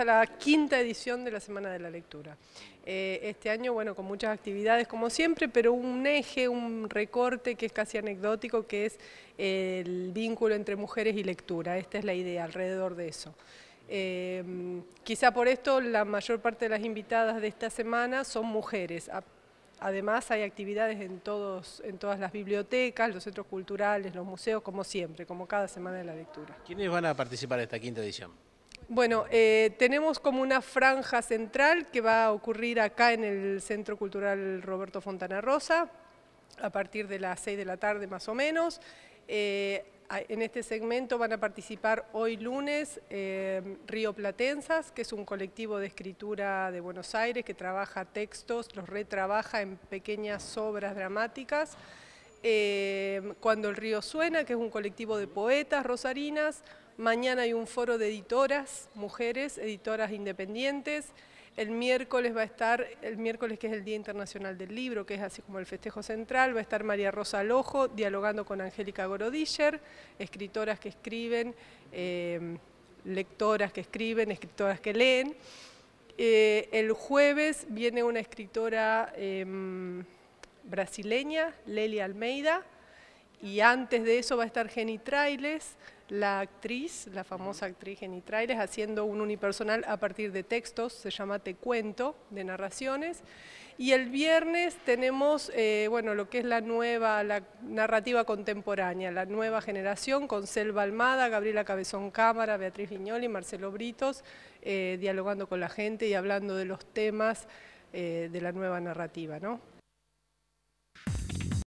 a la quinta edición de la Semana de la Lectura. Eh, este año, bueno, con muchas actividades como siempre, pero un eje, un recorte que es casi anecdótico, que es el vínculo entre mujeres y lectura. Esta es la idea alrededor de eso. Eh, quizá por esto la mayor parte de las invitadas de esta semana son mujeres. Además hay actividades en, todos, en todas las bibliotecas, los centros culturales, los museos, como siempre, como cada semana de la lectura. ¿Quiénes van a participar en esta quinta edición? Bueno, eh, tenemos como una franja central que va a ocurrir acá en el Centro Cultural Roberto Fontana Rosa, a partir de las 6 de la tarde más o menos. Eh, en este segmento van a participar hoy lunes eh, Río Platensas, que es un colectivo de escritura de Buenos Aires que trabaja textos, los retrabaja en pequeñas obras dramáticas. Cuando el río suena, que es un colectivo de poetas rosarinas, Mañana hay un foro de editoras, mujeres, editoras independientes. El miércoles va a estar, el miércoles que es el Día Internacional del Libro, que es así como el festejo central, va a estar María Rosa Lojo dialogando con Angélica Gorodischer, escritoras que escriben, em, lectoras que escriben, escritoras que leen. Eh, el jueves viene una escritora em, brasileña, Lely Almeida, y antes de eso va a estar Jenny Trailes, la actriz, la famosa actriz Jenny Trailes, haciendo un unipersonal a partir de textos, se llama Te Cuento, de narraciones. Y el viernes tenemos eh, bueno, lo que es la nueva, la narrativa contemporánea, la nueva generación, con Selva Almada, Gabriela Cabezón Cámara, Beatriz y Marcelo Britos, eh, dialogando con la gente y hablando de los temas eh, de la nueva narrativa. ¿no?